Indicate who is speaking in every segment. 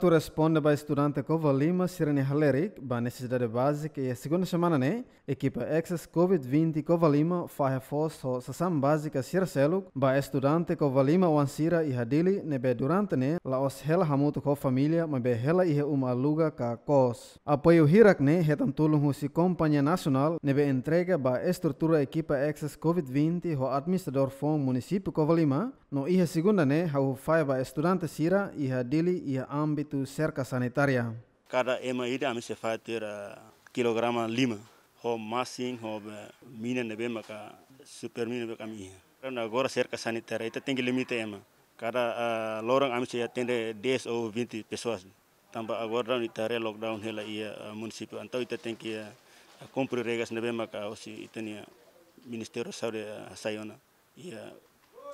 Speaker 1: tu responde ba estudante Cova Lima, Sirene Haleric, ba necessidade básica e a segunda semana, né? Equipa Access Covid-20 Cova Lima faz reforço sessão básica Sircelo, ba estudante Cova Lima, Wansira e Hadili, nebe durante, né? La os hela hamuto com família, mas be hela e uma aluga ka cos. Apoio Hirak, né? Retantulum husi companhia nacional, nebe entrega ba estrutura equipa Access Covid-20 ho administrador fom município Cova Lima, No iha segunda né, hau faiba estudante sira iha dili iha ambitu cerca sanitaria.
Speaker 2: Cada ema ida ami se fai tira kilograma lima. Ho massing, ho mina nebe maka super mina beka mi. Agora cerca sanitária, ita tenki limite ema. Cada uh, ah, lorong ami se atende 10 ou 20 pessoas. Tamba agora ita re lockdown hela ia ah, municipio, entonces ita tenki que uh, ah, cumprir regras nebe maka osi ita nia Ministério Saúde uh, Sayona.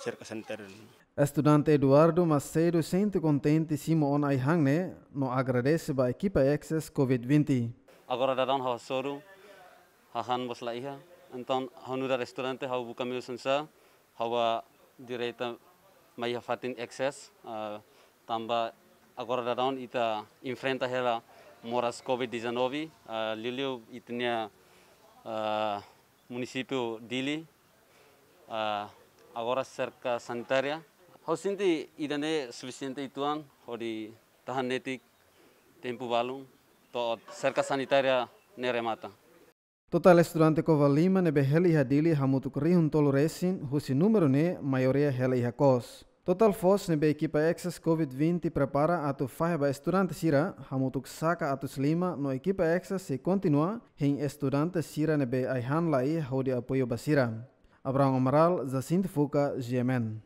Speaker 2: cerca center.
Speaker 1: Estudante Eduardo Macedo sente contente ai hangne no agradece ba equipa Access COVID-20.
Speaker 3: Agora da don ha ha han boslaiha então hanu da restaurante ha buka meu sensa hawa direita mai fatin Access tamba agora da don ita enfrenta hela moras COVID-19 liliu e itnia município Dili uh, αγορά σέρκα σανιτάρια. Όσοι είναι οι δανέ σβησίνεται οι τουάν, ότι τα χανέτη την που είναι ρεμάτα.
Speaker 1: Το ταλαιστρουάντε κοβαλίμα είναι η χαντήλη είναι η χακός. Το ειναι πέχει έξας πρεπάρα το φάιβα εστουράντε σύρα, χαμού το νο εκεί έξας σε κοντινουά, είναι πέχει αιχάν λαϊ, χωρί Abraão Amaral, Jacinto Fuca, GMN.